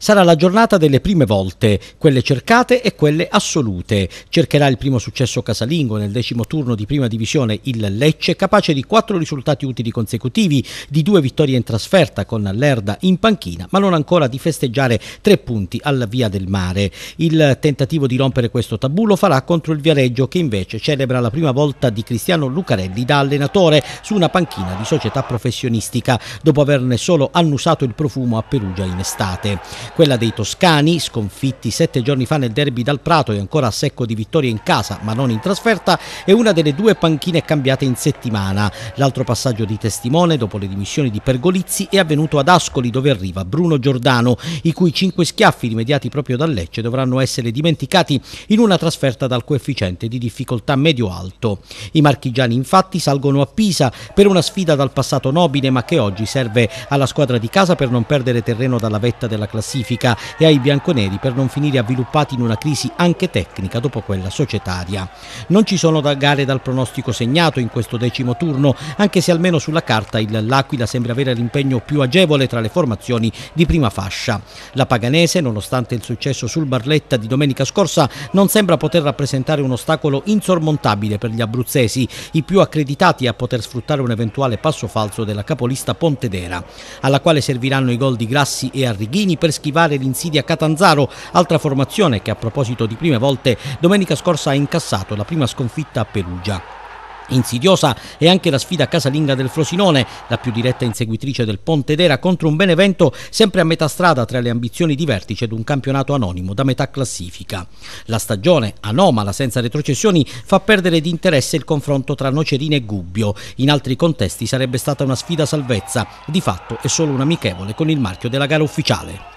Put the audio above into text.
Sarà la giornata delle prime volte, quelle cercate e quelle assolute. Cercherà il primo successo casalingo nel decimo turno di prima divisione il Lecce, capace di quattro risultati utili consecutivi, di due vittorie in trasferta con l'Erda in panchina, ma non ancora di festeggiare tre punti alla Via del Mare. Il tentativo di rompere questo tabù lo farà contro il Viareggio che invece celebra la prima volta di Cristiano Lucarelli da allenatore su una panchina di società professionistica dopo averne solo annusato il profumo a Perugia in estate. Quella dei toscani, sconfitti sette giorni fa nel derby dal Prato e ancora a secco di vittorie in casa ma non in trasferta, è una delle due panchine cambiate in settimana. L'altro passaggio di testimone dopo le dimissioni di Pergolizzi è avvenuto ad Ascoli dove arriva Bruno Giordano, i cui cinque schiaffi rimediati proprio da Lecce dovranno essere dimenticati in una trasferta dal coefficiente di difficoltà medio-alto. I marchigiani infatti salgono a Pisa per una sfida dal passato nobile ma che oggi serve alla squadra di casa per non perdere terreno dalla vetta della classifica classifica e ai bianconeri per non finire avviluppati in una crisi anche tecnica dopo quella societaria. Non ci sono da gare dal pronostico segnato in questo decimo turno, anche se almeno sulla carta il L'Aquila sembra avere l'impegno più agevole tra le formazioni di prima fascia. La Paganese, nonostante il successo sul Barletta di domenica scorsa, non sembra poter rappresentare un ostacolo insormontabile per gli abruzzesi, i più accreditati a poter sfruttare un eventuale passo falso della capolista Pontedera, alla quale serviranno i gol di Grassi e Arrighini per schiacciare attivare l'insidia Catanzaro, altra formazione che a proposito di prime volte domenica scorsa ha incassato la prima sconfitta a Perugia. Insidiosa è anche la sfida casalinga del Frosinone, la più diretta inseguitrice del Ponte Pontedera contro un Benevento sempre a metà strada tra le ambizioni di vertice ed un campionato anonimo da metà classifica. La stagione, anomala senza retrocessioni, fa perdere di interesse il confronto tra Nocerina e Gubbio. In altri contesti sarebbe stata una sfida salvezza, di fatto è solo un amichevole con il marchio della gara ufficiale.